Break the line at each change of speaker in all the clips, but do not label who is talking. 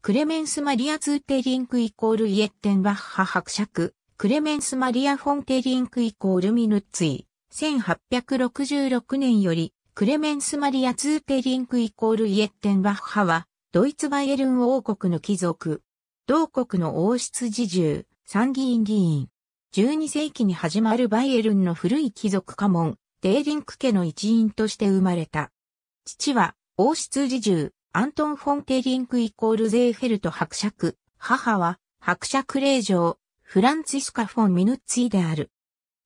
クレメンス・マリア・ツーテリンクイコールイエッテンバッハ伯爵、クレメンス・マリア・フォンテリンクイコールミヌッツィ、1866年より、クレメンス・マリア・ツーテリンクイコールイエッテンバッハは、ドイツバイエルン王国の貴族、同国の王室侍従、参議院議員。12世紀に始まるバイエルンの古い貴族家紋、デーリンク家の一員として生まれた。父は、王室侍従、アントン・フォンテリンクイコールゼーフェルト伯爵、母は伯爵令嬢、フランツィスカ・フォン・ミヌッツィである。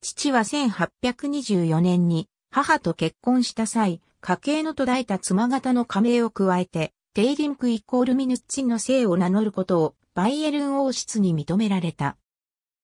父は1824年に母と結婚した際、家系の途絶えた妻方の加盟を加えて、テイリンクイコールミヌッツィの姓を名乗ることをバイエルン王室に認められた。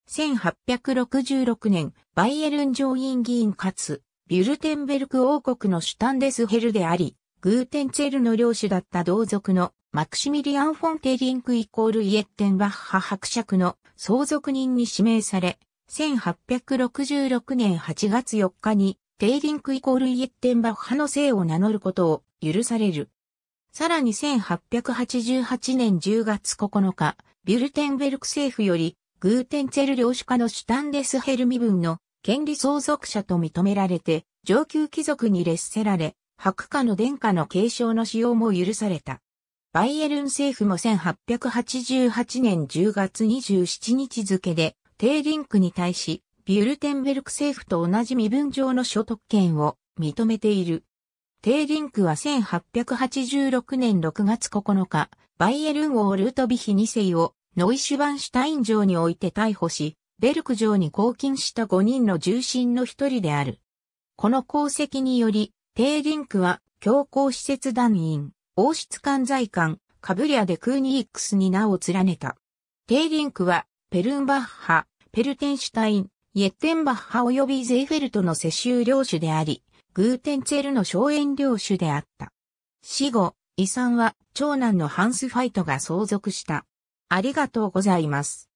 1866年、バイエルン上院議員かつ、ビュルテンベルク王国のシュタンデスヘルであり、グーテンツェルの領主だった同族のマクシミリアン・フォンテリンクイコールイエッテンバッハ伯爵の相続人に指名され、1866年8月4日にテイリンクイコールイエッテンバッハの姓を名乗ることを許される。さらに1888年10月9日、ビュルテンベルク政府よりグーテンツェル領主家のシュタンデスヘルミ分の権利相続者と認められて上級貴族に劣せられ、白化の殿下の継承の使用も許された。バイエルン政府も1888年10月27日付で、テーリンクに対し、ビュルテンベルク政府と同じ身分上の所得権を認めている。テーリンクは1886年6月9日、バイエルン王ルートビヒ2世をノイシュバンシュタイン城において逮捕し、ベルク城に拘禁した5人の重臣の一人である。この功績により、リンクは、教皇施設団員、王室管財官、カブリアでクーニークスに名を連ねた。リンクは、ペルンバッハ、ペルテンシュタイン、イェッテンバッハ及びゼーフェルトの世襲領主であり、グーテンツェルの荘園領主であった。死後、遺産は長男のハンスファイトが相続した。ありがとうございます。